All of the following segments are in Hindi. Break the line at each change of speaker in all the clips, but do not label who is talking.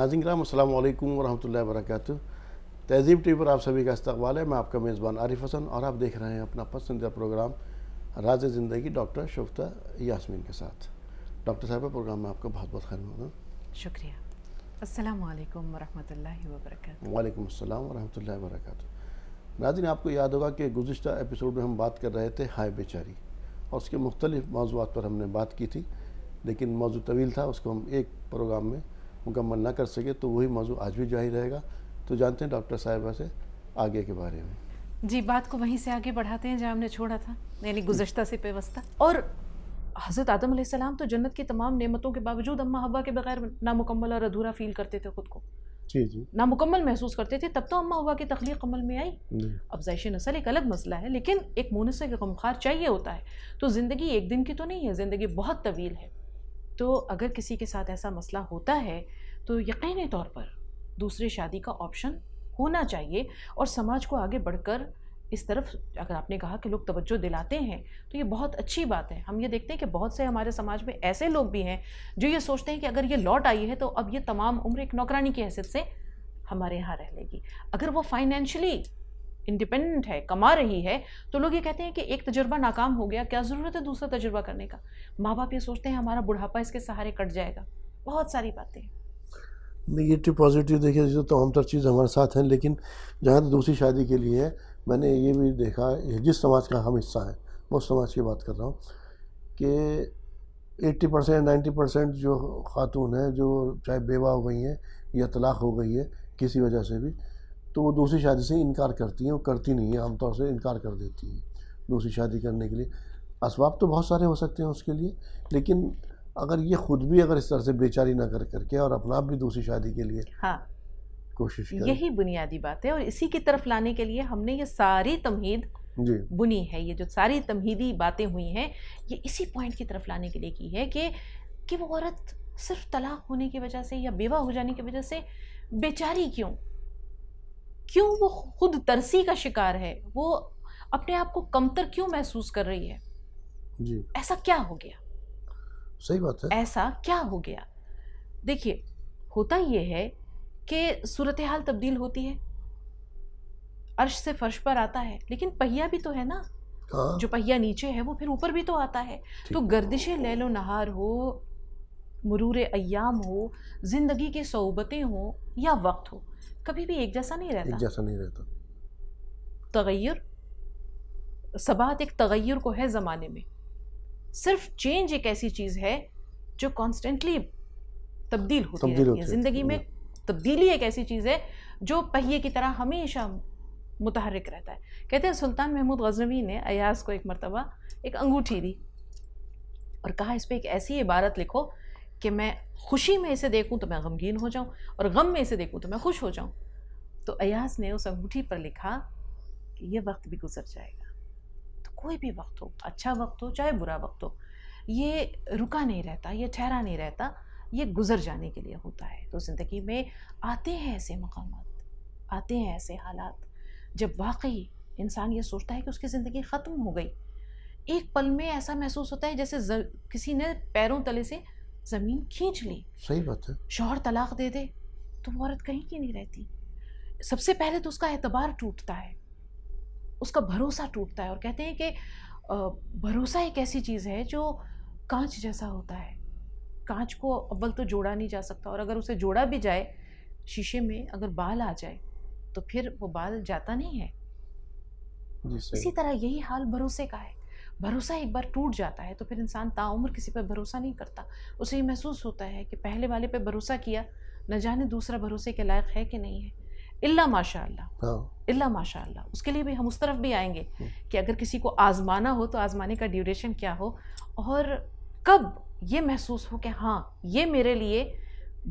नाजिन राम असल वरहमल वरक तहजीब टी पर आप सभी का इस्तबाल है मैं आपका मेज़बान आरिफ हसन और आप देख रहे हैं अपना पसंदीदा प्रोग्राम राज ज़िंदगी डॉक्टर शुफ्ता यासमीन के साथ डॉक्टर साहब प्रोग्राम में आपका बहुत बहुत खैर मकदम
शुक्रिया अल्लाम वालेकुम वरक वबरकातुहू
वरह अस्सलाम नाजिन आपको याद होगा कि गुज्त एपिसोड में हम बात कर रहे थे हाय बेचारी और उसके मुख्तलिफ मौजूद पर हमने बात की थी लेकिन मौजू तवील था उसको हम एक प्रोग्राम में मुकम्मल ना कर सके तो वही मौजू आज भी जारी रहेगा तो जानते हैं डॉक्टर साहिबा से आगे के बारे में
जी बात को वहीं से आगे बढ़ाते हैं जहाँ हमने छोड़ा था यानी गुजशत से व्यवस्था और हज़रत आदम सलाम तो जन्नत की तमाम नेमतों के बावजूद अम्मा हवा के बगैर नामुकम्मल और अधूरा फील करते थे ख़ुद को जी जी नामुकम्मल महसूस करते थे तब तो अम्मा हवा की तख्लीक अमल में आई अब नसल एक अलग मसला है लेकिन एक के गमखार चाहिए होता है तो ज़िंदगी एक दिन की तो नहीं है ज़िंदगी बहुत तवील है तो अगर किसी के साथ ऐसा मसला होता है तो यकीन तौर पर दूसरी शादी का ऑप्शन होना चाहिए और समाज को आगे बढ़कर इस तरफ अगर आपने कहा कि लोग तवज्जो दिलाते हैं तो ये बहुत अच्छी बात है हम ये देखते हैं कि बहुत से हमारे समाज में ऐसे लोग भी हैं जो ये सोचते हैं कि अगर ये लौट आई है तो अब ये तमाम उम्र एक नौकरानी की हैसियत से हमारे यहाँ रह लेगी अगर वो फाइनेंशली इंडिपेंडेंट है कमा रही है तो लोग ये कहते हैं कि एक तजुर्बा नाकाम हो गया क्या ज़रूरत है दूसरा तजुर्बा करने का माँ बाप ये सोचते हैं हमारा बुढ़ापा इसके सहारे कट जाएगा बहुत सारी बातें
नेगेटिव पॉजिटिव देखिए तो हम तर चीज़ हमारे साथ हैं लेकिन जहाँ तक दूसरी शादी के लिए है मैंने ये भी देखा जिस समाज का हम हिस्सा है मैं उस समाज की बात कर रहा हूँ कि एट्टी परसेंट नाइन्टी परसेंट जो खातून हैं जो चाहे बेवा हो गई हैं या तलाक हो गई है किसी वजह से भी तो वो दूसरी शादी से इनकार करती हैं वो करती नहीं है आमतौर से इनकार कर देती हैं दूसरी शादी करने के लिए इसबाब तो बहुत सारे हो सकते हैं उसके लिए लेकिन अगर ये खुद भी अगर इस तरह से बेचारी ना कर करके और अपना आप भी दूसरी शादी के लिए हाँ कोशिश यही
बुनियादी बात है और इसी की तरफ लाने के लिए हमने ये सारी तमहीद बुनी है ये जो सारी तमहीदी बातें हुई हैं ये इसी पॉइंट की तरफ लाने के लिए की है कि कि वो औरत सिर्फ तलाक होने की वजह से या बेवा हो जाने की वजह से बेचारी क्यों क्यों वो खुद तरसी का शिकार है वो अपने आप को कमतर क्यों महसूस कर रही है जी ऐसा क्या हो गया सही बात है ऐसा क्या हो गया देखिए होता यह है कि सूरत हाल तब्दील होती है अर्श से फर्श पर आता है लेकिन पहिया भी तो है ना हाँ। जो पहिया नीचे है वो फिर ऊपर भी तो आता है तो गर्दिश लैलो नहार हो मरूर अयाम हो ज़िंदगी के सोबतें हों या वक्त हो कभी भी एक जैसा नहीं रहता एक
जैसा नहीं रहता
तगैर सबात एक तगैर को है ज़माने में सिर्फ चेंज एक ऐसी चीज़ है जो कॉन्स्टेंटली तब्दील होती तब्दील रहती है ज़िंदगी में तब्दीली एक ऐसी चीज़ है जो पहिए की तरह हमेशा मुतहरक रहता है कहते हैं सुल्तान महमूद गजनवी ने अयाज को एक मरतबा एक अंगूठी दी और कहा इस पर एक ऐसी इबारत लिखो कि मैं खुशी में इसे देखूं तो मैं गमगीन हो जाऊं और गम में इसे देखूं तो मैं खुश हो जाऊं तो अयास ने उस अंगूठी पर लिखा कि ये वक्त भी गुजर जाएगा तो कोई भी वक्त हो अच्छा वक्त हो चाहे बुरा वक्त हो ये रुका नहीं रहता ये ठहरा नहीं रहता ये गुजर जाने के लिए होता है तो ज़िंदगी में आते हैं ऐसे मकाम आते हैं ऐसे हालात जब वाकई इंसान ये सोचता है कि उसकी ज़िंदगी ख़त्म हो गई एक पल में ऐसा महसूस होता है जैसे किसी ने पैरों तले से ज़मीन खींच ली सही बात है शोहर तलाक दे दे तो वो औरत कहीं की नहीं रहती सबसे पहले तो उसका एतबार टूटता है उसका भरोसा टूटता है और कहते हैं कि भरोसा एक ऐसी चीज़ है जो कांच जैसा होता है कांच को अव्वल तो जोड़ा नहीं जा सकता और अगर उसे जोड़ा भी जाए शीशे में अगर बाल आ जाए तो फिर वो बाल जाता नहीं है इसी तरह यही हाल भरोसे का है भरोसा एक बार टूट जाता है तो फिर इंसान ताउम्र किसी पर भरोसा नहीं करता उसे ये महसूस होता है कि पहले वाले पे भरोसा किया न जाने दूसरा भरोसे के लायक है कि नहीं है इल्ला माशाल्लाह हाँ। इल्ला माशाल्लाह उसके लिए भी हम उस तरफ भी आएंगे हम्म। कि अगर किसी को आज़माना हो तो आज़माने का ड्यूरेशन क्या हो और कब ये महसूस हो कि हाँ ये मेरे लिए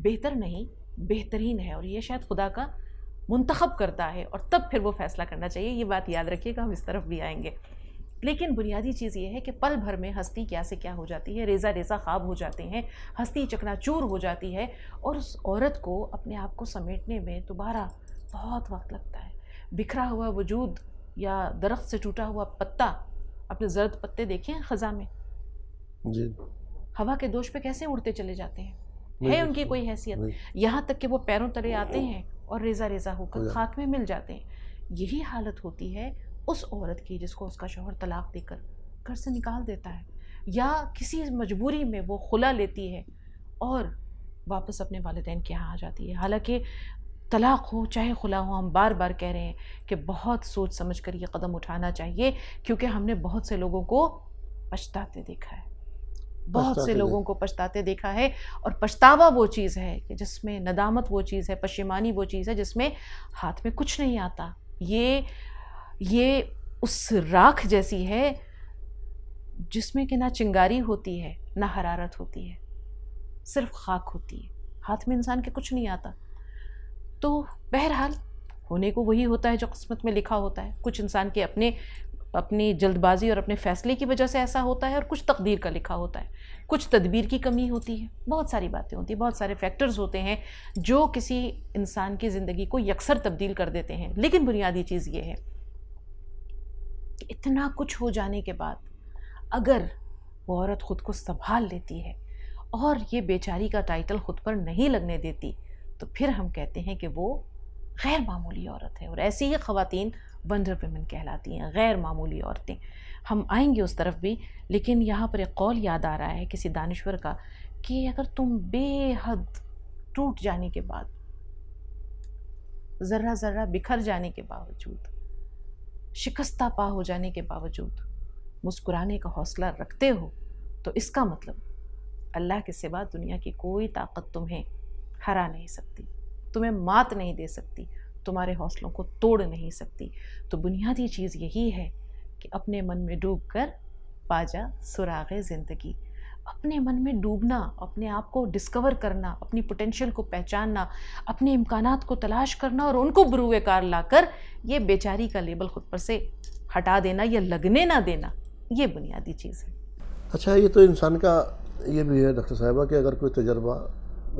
बेहतर नहीं बेहतरीन है और ये शायद खुदा का मुंतखब करता है और तब फिर वो फैसला करना चाहिए ये बात याद रखिएगा हम इस तरफ भी आएंगे लेकिन बुनियादी चीज़ ये है कि पल भर में हस्ती क्या से क्या हो जाती है रेजा रेजा ख्वाब हो जाते हैं हस्ती चकनाचूर हो जाती है और उस औरत को अपने आप को समेटने में दोबारा बहुत वक्त लगता है बिखरा हुआ वजूद या दरख्त से टूटा हुआ पत्ता अपने जर्द पत्ते देखे हैं ख़ज़ा में जी हवा के दोष पे कैसे उड़ते चले जाते
हैं है उनकी कोई हैसियत
यहाँ तक कि वो पैरों तले आते हैं और रेजा रेजा होकर खाक में मिल जाते हैं यही हालत होती है उस औरत की जिसको उसका शोहर तलाक देकर घर से निकाल देता है या किसी मजबूरी में वो खुला लेती है और वापस अपने वालदेन के यहाँ आ जाती है हालांकि तलाक़ हो चाहे खुला हो हम बार बार कह रहे हैं कि बहुत सोच समझ कर ये कदम उठाना चाहिए क्योंकि हमने बहुत से लोगों को पछताते देखा है
बहुत से लोगों
को पछताते देखा है और पछतावा वो चीज़ है कि जिसमें नदामत वो चीज़ है पशेमानी वो चीज़ है जिसमें हाथ में कुछ नहीं आता ये ये उस राख जैसी है जिसमें कि ना चिंगारी होती है ना हरारत होती है सिर्फ खाक होती है हाथ में इंसान के कुछ नहीं आता तो बहरहाल होने को वही होता है जो किस्मत में लिखा होता है कुछ इंसान के अपने अपनी जल्दबाजी और अपने फ़ैसले की वजह से ऐसा होता है और कुछ तकदीर का लिखा होता है कुछ तदबीर की कमी होती है बहुत सारी बातें होती हैं बहुत सारे फैक्टर्स होते हैं जो किसी इंसान की ज़िंदगी को यकसर तब्दील कर देते हैं लेकिन बुनियादी चीज़ ये है कि इतना कुछ हो जाने के बाद अगर वो औरत ख़ुद को संभाल लेती है और ये बेचारी का टाइटल ख़ुद पर नहीं लगने देती तो फिर हम कहते हैं कि वो गैर मामूली औरत है और ऐसी ही ख़वातीन वंडर वमेन कहलाती हैं गैर मामूली औरतें हम आएंगे उस तरफ भी लेकिन यहाँ पर एक कौल याद आ रहा है किसी दानश्वर का कि अगर तुम बेहद टूट जाने के बाद ज़र्रा ज़र्रा बिखर जाने के बावजूद शिकस्ता पा हो जाने के बावजूद मुस्कुराने का हौसला रखते हो तो इसका मतलब अल्लाह के सिवा दुनिया की कोई ताकत तुम्हें हरा नहीं सकती तुम्हें मात नहीं दे सकती तुम्हारे हौसलों को तोड़ नहीं सकती तो बुनियादी चीज़ यही है कि अपने मन में डूब कर पाजा सुराग ज़िंदगी अपने मन में डूबना अपने आप को डिस्कवर करना अपनी पोटेंशियल को पहचानना अपने इम्कान को तलाश करना और उनको ला लाकर ये बेचारी का लेबल ख़ुद पर से हटा देना या लगने ना देना ये बुनियादी चीज़ है
अच्छा ये तो इंसान का ये भी है डॉक्टर साहबा कि अगर कोई तजर्बा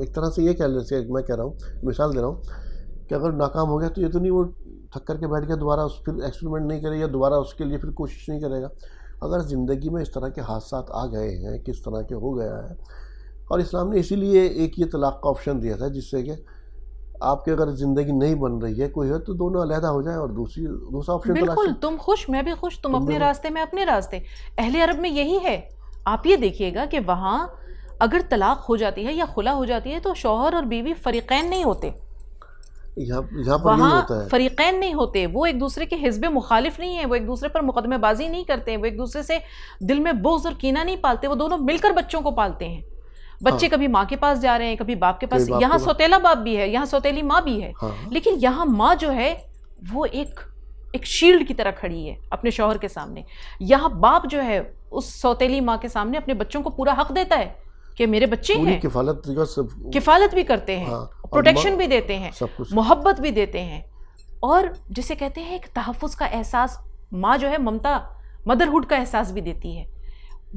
एक तरह से ये कह लेते मैं कह रहा हूँ मिसाल दे रहा हूँ कि अगर नाकाम हो गया तो ये तो नहीं वो थक करके बैठ गया दोबारा उस फिर एक्सपेरिमेंट नहीं करेगा दोबारा उसके लिए फिर कोशिश नहीं करेगा अगर ज़िंदगी में इस तरह के हादसा आ गए हैं किस तरह के हो गया है और इस्लाम ने इसीलिए एक ये तलाक़ का ऑप्शन दिया था जिससे कि आपके अगर ज़िंदगी नहीं बन रही है कोई है तो दोनों अलहदा हो जाए और दूसरी दूसरा ऑप्शन बिल्कुल
तुम खुश मैं भी खुश तुम, तुम अपने रास्ते में अपने रास्ते अहले अरब में यही है आप ये देखिएगा कि वहाँ अगर तलाक़ हो जाती है या खुला हो जाती है तो शोहर और बीवी फ़रीक़ैन नहीं होते
वहाँ
फरीकैन नहीं होते वो एक दूसरे के हिजब मुखालिफ नहीं है वो एक दूसरे पर मुकदमेबाजी नहीं करते हैं वो एक दूसरे से दिल में बोझ और कीना नहीं पालते वो दोनों मिलकर बच्चों को पालते हैं बच्चे हाँ। कभी माँ के पास जा रहे हैं कभी बाप के पास यहाँ सौतेला बाप भी है यहाँ सौतेली माँ भी है हाँ। लेकिन यहाँ माँ जो है वो एक एक शील्ड की तरह खड़ी है अपने शोहर के सामने यहाँ बाप जो है उस सौतेली माँ के सामने अपने बच्चों को पूरा हक देता है कि मेरे बच्चे हैं
किफालत किफालत
भी करते हैं हाँ। प्रोटेक्शन भी देते हैं मोहब्बत भी देते हैं और जिसे कहते हैं एक तहफ़ का एहसास माँ जो है ममता मदरहुड का एहसास भी देती है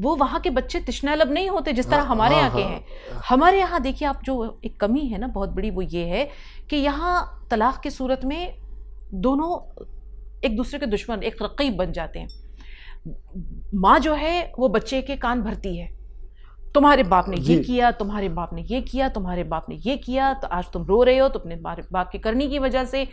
वो वहाँ के बच्चे तिश्नालब नहीं होते जिस तरह हाँ, हमारे हाँ, यहाँ के हाँ। हैं हमारे यहाँ देखिए आप जो एक कमी है ना बहुत बड़ी वो ये है कि यहाँ तलाक़ की सूरत में दोनों एक दूसरे के दुश्मन एक रकीब बन जाते हैं माँ जो है वो बच्चे के कान भरती है तुम्हारे बाप ने ये किया तुम्हारे बाप ने ये किया तुम्हारे बाप ने ये किया तो आज तुम रो रहे हो तुमने तुम्हारे बाप के करने की वजह से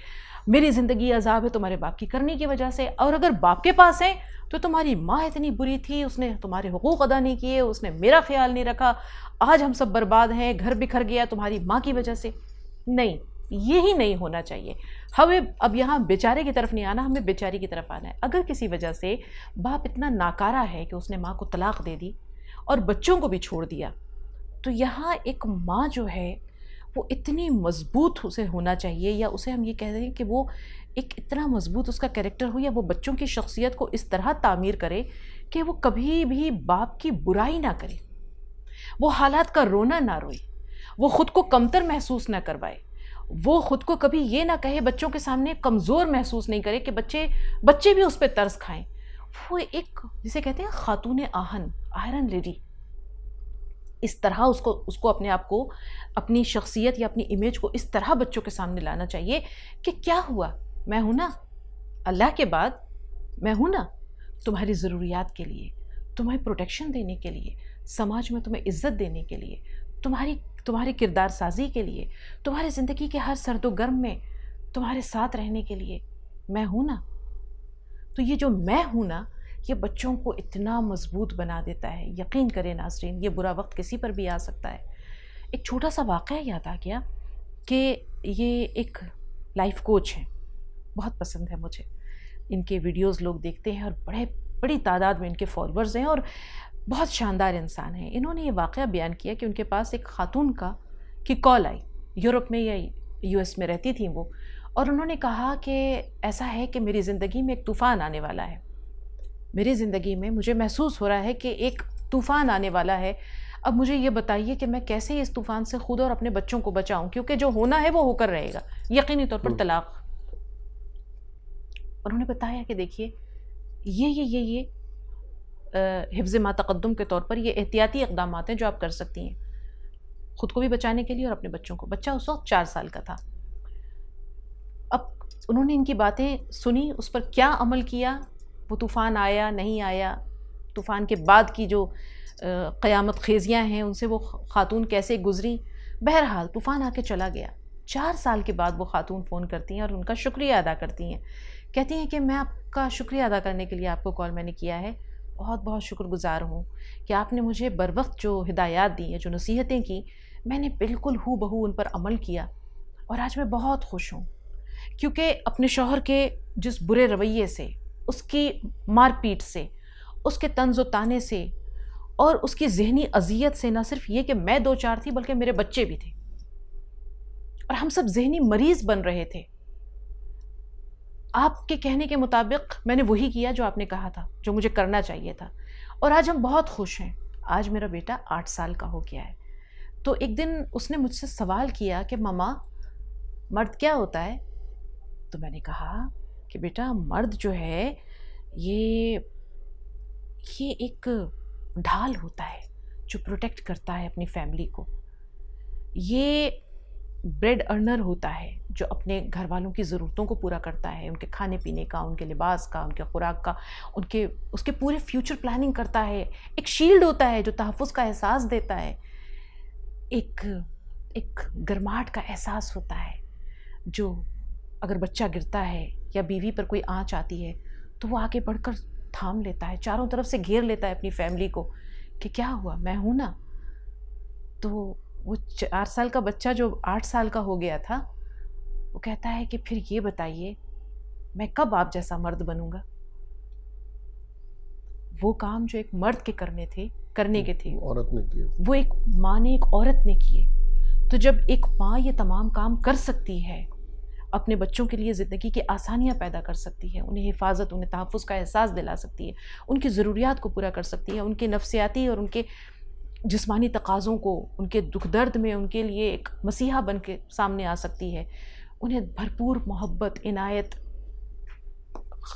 मेरी ज़िंदगी अजाब है तुम्हारे बाप की करने की वजह से और अगर बाप के पास है तो तुम्हारी माँ इतनी बुरी थी उसने तुम्हारे हकूक़ अदा नहीं किए उसने मेरा ख्याल नहीं रखा आज हम सब बर्बाद हैं घर बिखर गया तुम्हारी माँ की वजह से नहीं यही नहीं होना चाहिए हमें अब यहाँ बेचारे की तरफ नहीं आना हमें बेचारी की तरफ आना है अगर किसी वजह से बाप इतना नाकारा है कि उसने माँ को तलाक दे दी और बच्चों को भी छोड़ दिया तो यहाँ एक माँ जो है वो इतनी मजबूत उसे होना चाहिए या उसे हम ये कह रहे हैं कि वो एक इतना मजबूत उसका कैरेक्टर हो या वो बच्चों की शख्सियत को इस तरह तामीर करे कि वो कभी भी बाप की बुराई ना करे वो हालात का रोना ना रोए वो ख़ुद को कमतर महसूस ना करवाए वो ख़ुद को कभी ये ना कहे बच्चों के सामने कमज़ोर महसूस नहीं करे कि बच्चे बच्चे भी उस पर तर्स खाएँ वो एक जिसे कहते हैं खातून आहन आयरन लेडी इस तरह उसको उसको अपने आप को अपनी शख्सियत या अपनी इमेज को इस तरह बच्चों के सामने लाना चाहिए कि क्या हुआ मैं हूँ ना अल्लाह के बाद मैं हूँ ना तुम्हारी ज़रूरियात के लिए तुम्हें प्रोटेक्शन देने के लिए समाज में तुम्हें इज़्ज़त देने के लिए तुम्हारी तुम्हारी किरदार साजी के लिए तुम्हारी ज़िंदगी के हर गर्म में तुम्हारे साथ रहने के लिए मैं हूँ ना तो ये जो मैं हूँ ना ये बच्चों को इतना मजबूत बना देता है यकीन करें नाजरीन ये बुरा वक्त किसी पर भी आ सकता है एक छोटा सा वाक़ याद आ गया कि ये एक लाइफ कोच हैं बहुत पसंद है मुझे इनके वीडियोस लोग देखते हैं और बड़े बड़ी तादाद में इनके फॉलोअर्स हैं और बहुत शानदार इंसान हैं इन्होंने ये वाक़ बयान किया कि उनके पास एक ख़ातून का कि कॉल आई यूरोप में या यूएस में रहती थी वो और उन्होंने कहा कि ऐसा है कि मेरी ज़िंदगी में एक तूफ़ान आने वाला है मेरी ज़िंदगी में मुझे महसूस हो रहा है कि एक तूफ़ान आने वाला है अब मुझे ये बताइए कि मैं कैसे इस तूफ़ान से ख़ुद और अपने बच्चों को बचाऊं क्योंकि जो होना है वो होकर रहेगा यकीनी तौर पर हम्म। तलाक उन्होंने बताया कि देखिए ये ये ये ये हिफ्ज़ मातकदम के तौर पर ये एहतियाती इकदाम हैं जो आप कर सकती हैं ख़ुद को भी बचाने के लिए और अपने बच्चों को बच्चा उस वक्त चार साल का था अब उन्होंने इनकी बातें सुनी उस पर क्या अमल किया वो तूफ़ान आया नहीं आया तूफ़ान के बाद की जो क़यामत खेजियाँ हैं उनसे वो ख़ातून कैसे गुजरी बहरहाल तूफ़ान आके चला गया चार साल के बाद वो ख़ातून फ़ोन करती हैं और उनका शुक्रिया अदा करती हैं कहती हैं कि मैं आपका शुक्रिया अदा करने के लिए आपको कॉल मैंने किया है बहुत बहुत शुक्रगुजार हूँ कि आपने मुझे बर वक्त जो हिदायत दी हैं जो नसीहतें की मैंने बिल्कुल हु बहू उन पर अमल किया और आज मैं बहुत खुश हूँ क्योंकि अपने शोहर के जिस बुरे रवैये से उसकी मारपीट से उसके तंज व ताने से और उसकी जहनी अजियत से ना सिर्फ ये कि मैं दो चार थी बल्कि मेरे बच्चे भी थे और हम सब जहनी मरीज़ बन रहे थे आपके कहने के मुताबिक मैंने वही किया जो आपने कहा था जो मुझे करना चाहिए था और आज हम बहुत खुश हैं आज मेरा बेटा आठ साल का हो गया है तो एक दिन उसने मुझसे सवाल किया कि मामा मर्द क्या होता है तो मैंने कहा कि बेटा मर्द जो है ये ये एक ढाल होता है जो प्रोटेक्ट करता है अपनी फैमिली को ये ब्रेड अर्नर होता है जो अपने घर वालों की ज़रूरतों को पूरा करता है उनके खाने पीने का उनके लिबास का उनके खुराक का उनके उसके पूरे फ्यूचर प्लानिंग करता है एक शील्ड होता है जो तहफ़ का एहसास देता है एक एक गर्माहट का एहसास होता है जो अगर बच्चा गिरता है या बीवी पर कोई आँच आती है तो वो आगे बढ़कर थाम लेता है चारों तरफ से घेर लेता है अपनी फैमिली को कि क्या हुआ मैं हूँ ना तो वो चार साल का बच्चा जो आठ साल का हो गया था वो कहता है कि फिर ये बताइए मैं कब आप जैसा मर्द बनूंगा वो काम जो एक मर्द के करने थे करने के थे औरत ने किए वो एक माँ ने एक औरत ने किए तो जब एक माँ ये तमाम काम कर सकती है अपने बच्चों के लिए ज़िंदगी की आसानियाँ पैदा कर सकती है उन्हें हिफाजत उन्हें तहफ़ का एहसास दिला सकती है उनकी ज़रूरियात को पूरा कर सकती है उनके नफसियाती और उनके जिसमानी तकाज़ों को उनके दुख दर्द में उनके लिए एक मसीहा बन के सामने आ सकती है उन्हें भरपूर मोहब्बत इनायत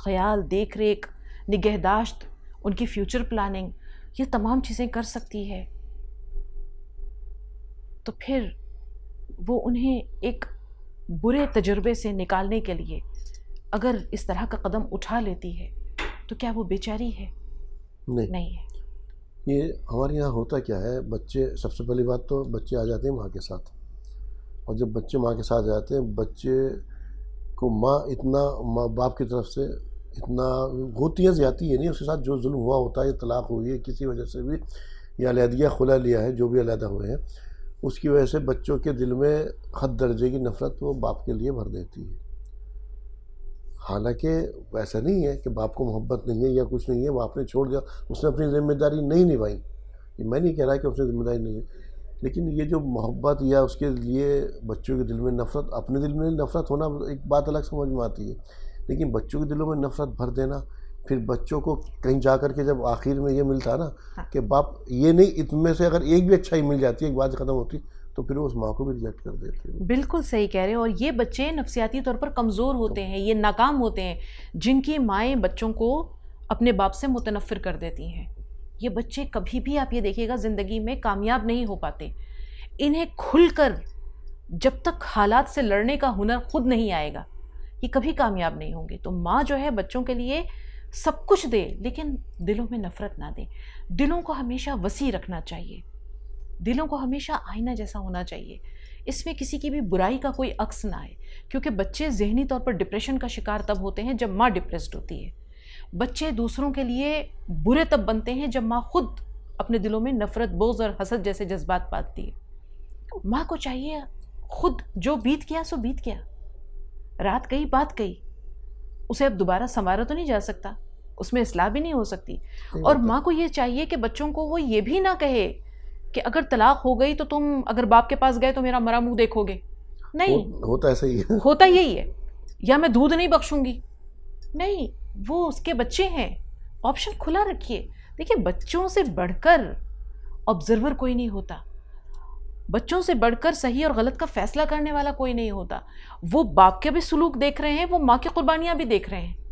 ख्याल देख रेख निगहदाश्त उनकी फ्यूचर प्लानिंग ये तमाम चीज़ें कर सकती है तो फिर वो उन्हें एक बुरे तजर्बे से निकालने के लिए अगर इस तरह का कदम उठा लेती है तो क्या वो बेचारी है नहीं, नहीं है
ये हमारे यहाँ होता क्या है बच्चे सबसे पहली बात तो बच्चे आ जाते हैं माँ के साथ और जब बच्चे माँ के साथ जाते हैं बच्चे को माँ इतना माँ बाप की तरफ से इतना होती है ज़्यादा है नहीं उसके साथ जो जुल्म हुआ होता है तलाक हुई है किसी वजह से भी या अलहदगी खुला लिया है जो भी अलहदा हुए हैं उसकी वजह से बच्चों के दिल में हद दर्जे की नफ़रत वो बाप के लिए भर देती है हालांकि वैसा नहीं है कि बाप को मोहब्बत नहीं है या कुछ नहीं है बाप ने छोड़ दिया उसने अपनी ज़िम्मेदारी नहीं निभाई ये मैं नहीं कह रहा कि उसने ज़िम्मेदारी नहीं है लेकिन ये जो मोहब्बत या उसके लिए बच्चों के दिल में नफ़रत अपने दिल में नफ़रत होना एक बात अलग समझ में आती है लेकिन बच्चों के दिलों में नफ़रत भर देना फिर बच्चों को कहीं जा कर के जब आखिर में ये मिलता ना हाँ। कि बाप ये नहीं इतने से अगर एक भी अच्छाई मिल जाती है एक बात ख़त्म होती तो फिर वो उस माँ को भी रिजेक्ट कर देते हैं
बिल्कुल सही कह रहे हैं और ये बच्चे नफसियाती तौर पर कमज़ोर तो होते हैं ये नाकाम होते हैं जिनकी माएँ बच्चों को अपने बाप से मुतनफ़िर कर देती हैं ये बच्चे कभी भी आप ये देखिएगा ज़िंदगी में कामयाब नहीं हो पाते इन्हें खुलकर जब तक हालात से लड़ने का हुनर खुद नहीं आएगा ये कभी कामयाब नहीं होंगे तो माँ जो है बच्चों के लिए सब कुछ दे लेकिन दिलों में नफ़रत ना दे दिलों को हमेशा वसी रखना चाहिए दिलों को हमेशा आईना जैसा होना चाहिए इसमें किसी की भी बुराई का कोई अक्स ना आए क्योंकि बच्चे जहनी तौर पर डिप्रेशन का शिकार तब होते हैं जब माँ डिप्रेस्ड होती है बच्चे दूसरों के लिए बुरे तब बनते हैं जब माँ खुद अपने दिलों में नफ़रत बोझ और हसद जैसे जज्बात पाती है माँ को चाहिए खुद जो बीत गया सो बीत गया रात गई बात गई उसे अब दोबारा संवारा तो नहीं जा सकता उसमें असलाह भी नहीं हो सकती और माँ को ये चाहिए कि बच्चों को वो ये भी ना कहे कि अगर तलाक हो गई तो तुम अगर बाप के पास गए तो मेरा मरा मुंह देखोगे नहीं हो,
होता ऐसा ही है
होता यही है या मैं दूध नहीं बख्शूंगी नहीं वो उसके बच्चे हैं ऑप्शन खुला रखिए देखिए बच्चों से बढ़कर ऑब्जर्वर कोई नहीं होता बच्चों से बढ़कर सही और गलत का फैसला करने वाला कोई नहीं होता वो बाप के भी सलूक देख रहे हैं वो माँ की कुर्बानियाँ भी देख रहे हैं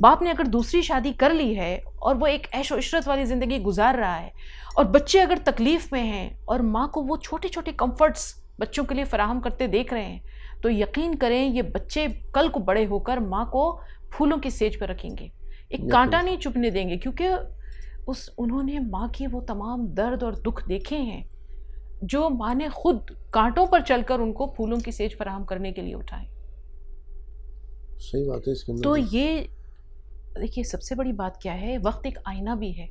बाप ने अगर दूसरी शादी कर ली है और वो एक ऐशो इशरत वाली ज़िंदगी गुजार रहा है और बच्चे अगर तकलीफ़ में हैं और माँ को वो छोटे छोटे कम्फर्ट्स बच्चों के लिए फ़राहम करते देख रहे हैं तो यकीन करें ये बच्चे कल को बड़े होकर माँ को फूलों की सेज पर रखेंगे एक कांटा नहीं चुपने देंगे क्योंकि उस उन्होंने माँ के वो तमाम दर्द और दुख देखे हैं जो माँ ने खुद कांटों पर चलकर उनको फूलों की सेज फराहम करने के लिए उठाए
सही बात है इसके तो, तो
ये देखिए सबसे बड़ी बात क्या है वक्त एक आईना भी है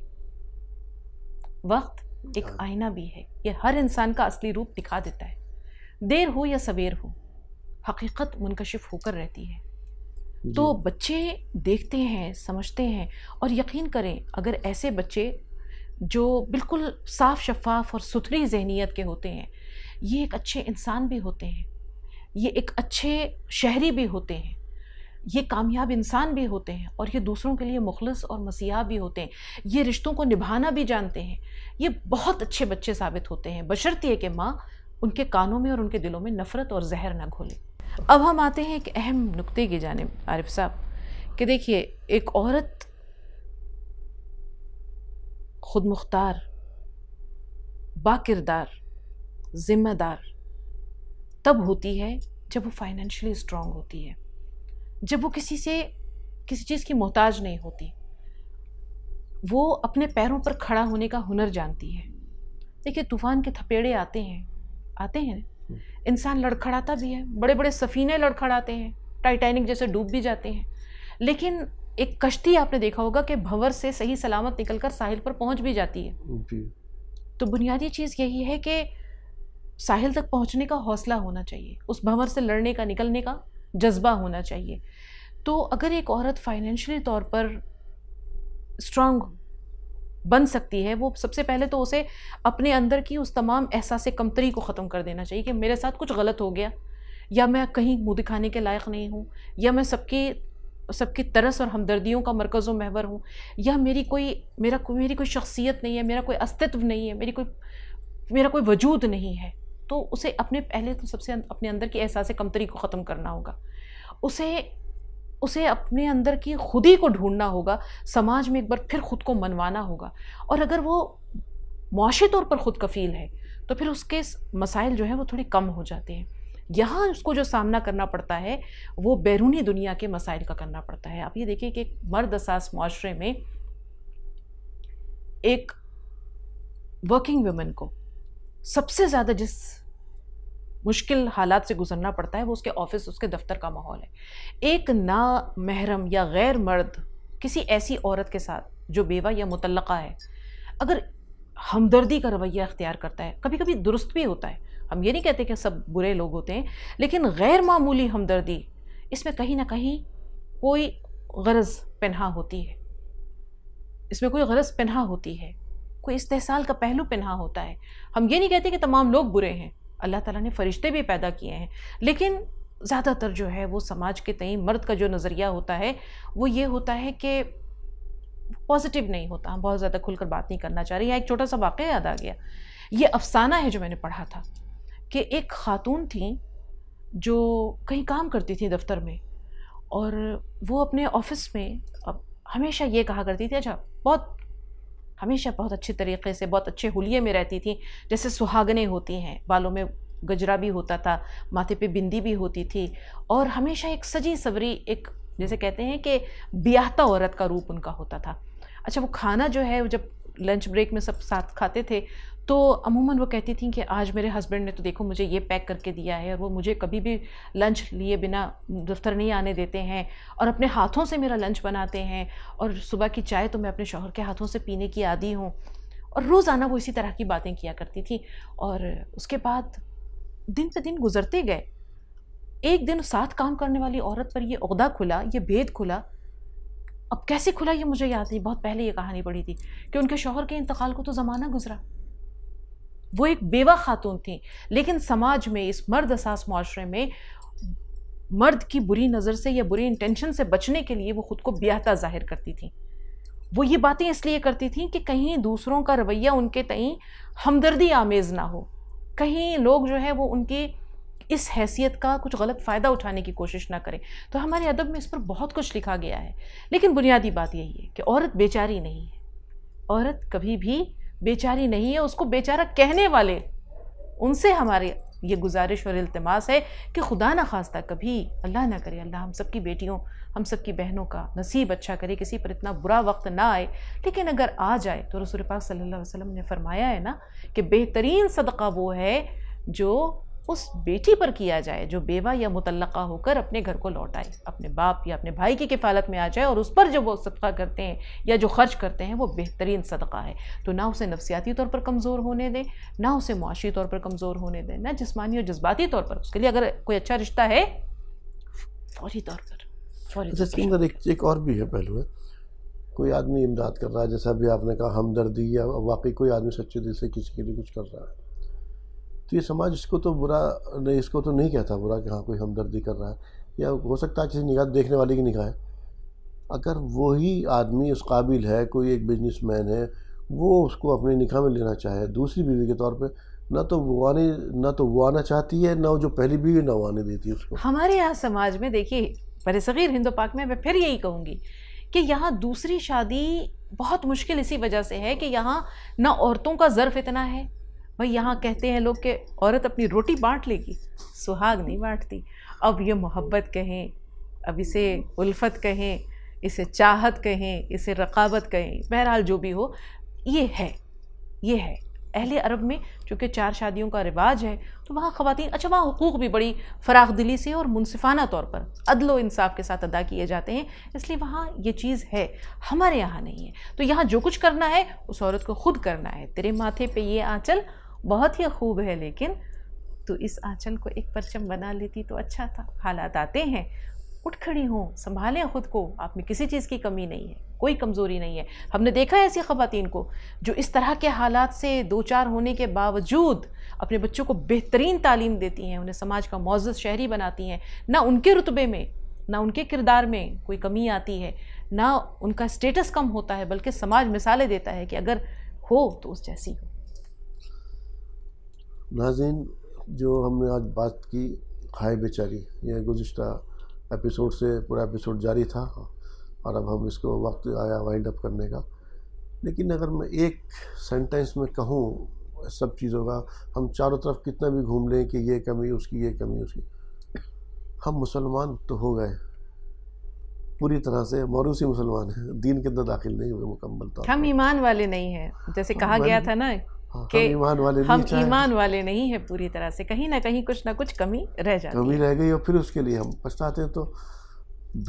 वक्त एक हाँ। आईना भी है ये हर इंसान का असली रूप दिखा देता है देर हो या सवेर हो हकीकत मुनकशिफ होकर रहती है तो बच्चे देखते हैं समझते हैं और यकीन करें अगर ऐसे बच्चे जो बिल्कुल साफ शफाफ और सुथरी जहनीत के होते हैं ये एक अच्छे इंसान भी होते हैं ये एक अच्छे शहरी भी होते हैं ये कामयाब इंसान भी होते हैं और ये दूसरों के लिए मुखलस और मसीहा भी होते हैं ये रिश्तों को निभाना भी जानते हैं ये बहुत अच्छे बच्चे साबित होते हैं बशर्ती है कि माँ उनके कानों में और उनके दिलों में नफ़रत और जहर ना घोले अब हम आते हैं एक अहम नुक्ते की जानब आरिफ साहब कि देखिए एक औरत खुद मुख्तार बाकिरदार ज़िम्मेदार तब होती है जब वो फाइनेंशियली स्ट्रांग होती है जब वो किसी से किसी चीज़ की मोहताज नहीं होती वो अपने पैरों पर खड़ा होने का हुनर जानती है देखिए तूफ़ान के थपेड़े आते हैं आते हैं इंसान लड़खड़ाता भी है बड़े बड़े सफ़ीने लड़खड़ाते हैं टाइटैनिक जैसे डूब भी जाते हैं लेकिन एक कश्ती आपने देखा होगा कि भंवर से सही सलामत निकलकर साहिल पर पहुंच भी जाती है तो बुनियादी चीज़ यही है कि साहिल तक पहुंचने का हौसला होना चाहिए उस भंवर से लड़ने का निकलने का जज्बा होना चाहिए तो अगर एक औरत फाइनेंशियली तौर पर स्ट्रांग बन सकती है वो सबसे पहले तो उसे अपने अंदर की उस तमाम एहसास कमतरी को ख़त्म कर देना चाहिए कि मेरे साथ कुछ गलत हो गया या मैं कहीं मुँह दिखाने के लायक नहीं हूँ या मैं सबके सबकी तरस और हमदर्दियों का मरकज़ महवर हूँ या मेरी कोई मेरा को, मेरी कोई शख्सियत नहीं है मेरा कोई अस्तित्व नहीं है मेरी कोई मेरा कोई वजूद नहीं है तो उसे अपने पहले तो सबसे अं, अपने अंदर की एहसास कमतरी को ख़त्म करना होगा उसे उसे अपने अंदर की खुद ही को ढूंढना होगा समाज में एक बार फिर खुद को मनवाना होगा और अगर वो मुआशी तौर पर खुद कफ़ील है तो फिर उसके मसाइल जो हैं वो थोड़े कम हो जाते हैं यहाँ उसको जो सामना करना पड़ता है वो बैरूनी दुनिया के मसाइल का करना पड़ता है आप ये देखिए कि एक मर्द असास माशरे में एक वर्किंग वुमेन को सबसे ज़्यादा जिस मुश्किल हालात से गुजरना पड़ता है वो उसके ऑफिस उसके दफ्तर का माहौल है एक ना महरम या गैर मर्द किसी ऐसी औरत के साथ जो बेवा या मुतलका है अगर हमदर्दी का रवैया अख्तियार करता है कभी कभी दुरुस्त भी होता है हम ये नहीं कहते कि सब बुरे लोग होते हैं लेकिन गैर मामूली हमदर्दी इसमें कहीं ना कहीं कोई गरज पन्हा होती है इसमें कोई गरज पन्हा होती है कोई इस्तेसाल का पहलू पन्हा होता है हम ये नहीं कहते कि तमाम लोग बुरे हैं अल्लाह ताला ने फरिश्ते भी पैदा किए हैं लेकिन ज़्यादातर जो है वो समाज के तई मर्द का जो नज़रिया होता है वो ये होता है कि पॉजिटिव नहीं होता हम बहुत ज़्यादा खुलकर बात नहीं करना चाह रही यहाँ एक छोटा सा वाक़ याद आ गया ये अफसाना है जो मैंने पढ़ा था कि एक खातून थी जो कहीं काम करती थी दफ्तर में और वो अपने ऑफिस में अब हमेशा ये कहा करती थी अच्छा बहुत हमेशा बहुत अच्छे तरीके से बहुत अच्छे हुलिये में रहती थी जैसे सुहागने होती हैं बालों में गजरा भी होता था माथे पे बिंदी भी होती थी और हमेशा एक सजी सवरी एक जैसे कहते हैं कि ब्याहता औरत का रूप उनका होता था अच्छा वो खाना जो है जब लंच ब्रेक में सब साथ खाते थे तो अमूमन वो कहती थी कि आज मेरे हस्बैंड ने तो देखो मुझे ये पैक करके दिया है और वो मुझे कभी भी लंच लिए बिना दफ्तर नहीं आने देते हैं और अपने हाथों से मेरा लंच बनाते हैं और सुबह की चाय तो मैं अपने शोहर के हाथों से पीने की आदि हूँ और रोज़ाना वो इसी तरह की बातें किया करती थी और उसके बाद दिन पे दिन गुजरते गए एक दिन साथ काम करने वाली औरत पर ये अहदा खुला ये भेद खुला अब कैसे खुला ये मुझे याद नहीं बहुत पहले ये कहानी पढ़ी थी कि उनके शोहर के इंतकाल को तो ज़माना गुजरा वो एक बेवा खातून थी लेकिन समाज में इस मर्द असास माशरे में मर्द की बुरी नज़र से या बुरी इंटेंशन से बचने के लिए वो ख़ुद को ब्याहता जाहिर करती थी वो ये बातें इसलिए करती थी कि कहीं दूसरों का रवैया उनके तई हमदर्दी आमेज़ ना हो कहीं लोग जो है वो उनकी इस हैसियत का कुछ गलत फ़ायदा उठाने की कोशिश ना करें तो हमारे अदब में इस पर बहुत कुछ लिखा गया है लेकिन बुनियादी बात यही है कि औरत बेचारी नहीं है औरत कभी भी बेचारी नहीं है उसको बेचारा कहने वाले उनसे हमारे ये गुजारिश और अल्तमास है कि खुदा ना खास्ता कभी अल्लाह ना करे अल्लाह हम सबकी बेटियों हम सबकी बहनों का नसीब अच्छा करे किसी पर इतना बुरा वक्त ना आए लेकिन अगर आ जाए तो रसूल पाक सल्लल्लाहु अलैहि वसल्लम ने फरमाया है ना कि बेहतरीन सदका वो है जो उस बेटी पर किया जाए जो बेवा या मुतलक़ा होकर अपने घर को लौट आए अपने बाप या अपने भाई की किफ़ालत में आ जाए और उस पर जब वो सदका करते हैं या जो खर्च करते हैं वो बेहतरीन सदका है तो ना उसे नफसियाती तौर पर कमज़ोर होने दें ना उसे मुआशी तौर पर कमज़ोर होने दें ना जिसमानी और जज्बाती तौर पर उसके लिए अगर कोई अच्छा रिश्ता है फौरी तौर पर फौरी अच्छा, अंदर
एक और भी है पहलू है कोई आदमी इमदाद कर रहा है जैसा भी आपने कहा हमदर्दी या वाकई कोई आदमी सच्चे दिल से किसी के लिए कुछ कर रहा है तो ये समाज इसको तो बुरा नहीं इसको तो नहीं कहता बुरा कि हाँ कोई हमदर्दी कर रहा है या हो सकता है किसी निगाह देखने वाले की निगाह है अगर वही आदमी उस काबिल है कोई एक बिजनेस है वो उसको अपनी निगाह में लेना चाहे दूसरी बीवी के तौर पर ना तो वो आने ना तो वो आना चाहती है ना जो पहली बीवी ना वो आने देती है उसको
हमारे यहाँ समाज में देखिए बड़े सग़ीर हिंदो पाक में मैं फिर यही कहूँगी कि यहाँ दूसरी शादी बहुत मुश्किल इसी वजह से है कि यहाँ ना औरतों का ज़र्फ़ इतना है भाई यहाँ कहते हैं लोग कि औरत अपनी रोटी बांट लेगी सुहाग नहीं बांटती अब ये मोहब्बत कहें अब इसे उल्फत कहें इसे चाहत कहें इसे रकाबत कहें बहरहाल जो भी हो ये है ये है अहले अरब में चूँकि चार शादियों का रिवाज है तो वहाँ ख़वान अच्छा वहाँ हकूक़ भी बड़ी फ़राग दिली से और मुनसिफाना तौर पर अदलो इंसाफ के साथ अदा किए जाते हैं इसलिए वहाँ ये चीज़ है हमारे यहाँ नहीं है तो यहाँ जो कुछ करना है उस औरत को ख़ुद करना है तेरे माथे पे ये आँचल बहुत ही खूब है लेकिन तो इस आंचल को एक परचम बना लेती तो अच्छा था हालात आते हैं उठ खड़ी हों संभालें ख़ुद को आप में किसी चीज़ की कमी नहीं है कोई कमज़ोरी नहीं है हमने देखा है ऐसी ख़वातीन को जो इस तरह के हालात से दो चार होने के बावजूद अपने बच्चों को बेहतरीन तालीम देती हैं उन्हें समाज का मौजूद शहरी बनाती हैं ना उनके रुतबे में ना उनके किरदार में कोई कमी आती है ना उनका स्टेटस कम होता है बल्कि समाज मिसालें देता है कि अगर हो तो उस जैसी हो
नाजिन जो हमने आज बात की हाय बेचारी यह गुज्त एपिसोड से पूरा एपिसोड जारी था और अब हम इसको वक्त आया वाइंड अप करने का लेकिन अगर मैं एक सेंटेंस में कहूँ सब चीज़ों का हम चारों तरफ कितना भी घूम लें कि ये कमी उसकी ये कमी उसकी हम मुसलमान तो हो गए पूरी तरह से मौरूसी मुसलमान हैं दीन के अंदर दाखिल नहीं हुए मुकम्मल तौर
हम ईमान वाले नहीं हैं जैसे कहा गया था ना हाँ, कि ईमान
वाले हम ईमान
वाले नहीं है पूरी तरह से कहीं ना कहीं कुछ ना कुछ कमी रह जाती कमी
रह गई और फिर उसके लिए हम पछताते हैं तो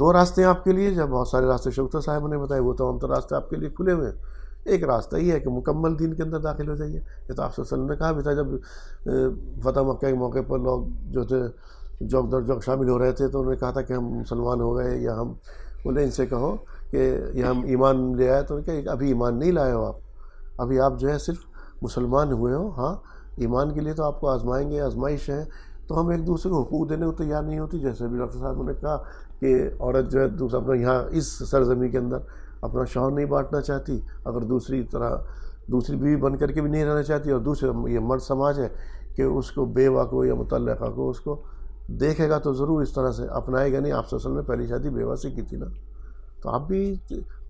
दो रास्ते हैं आपके लिए जब बहुत सारे रास्ते शुक्ता साहब ने बताए वो तमाम तो रास्ते आपके लिए खुले हुए हैं एक रास्ता ये है कि मुकम्मल दिन के अंदर दाखिल हो जाइए ये तो आपसे ने कहा भी था जब फतेह मक् के मौके पर लोग जो थे जौक दर जौक शामिल हो रहे थे तो उन्होंने कहा था कि हम मुसलमान हो गए या हम बोले इनसे कहो कि यह हम ईमान ले आए तो उन्होंने कहा अभी ईमान नहीं लाए हो आप अभी आप जो है सिर्फ मुसलमान हुए हो हाँ ईमान के लिए तो आपको आजमाएंगे आजमाइश है तो हम एक दूसरे को हकूक देने को तैयार नहीं होती जैसे भी डॉक्टर साहब ने कहा कि औरत जो है दूसरा अपना यहाँ इस सरजमी के अंदर अपना शौहर नहीं बांटना चाहती अगर दूसरी तरह दूसरी बीवी बन करके भी नहीं रहना चाहती और दूसरे ये मर्द समाज है कि उसको बेवा को या मुतल को उसको देखेगा तो ज़रूर इस तरह से अपनाएगा नहीं आप असल में पहली शादी बेवा से की थी ना तो आप भी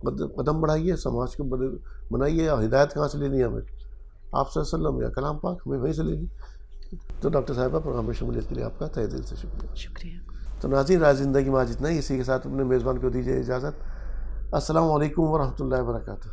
कदम बढ़ाइए समाज को बनाइए और हिदायत कहाँ से लेनी है हमें आप वसल्लम या कलाम पाक हमें वहीं से लेगी तो डॉक्टर साहिबा प्रोग्राम शमूलियत के लिए आपका तय दिल से शुक्रिया शुक्रिया तो नाजी राज ज़िंदगी में आज इतना ही इसी के साथ अपने मेज़बान को दीजिए इजाज़त असल वरहमल वर्का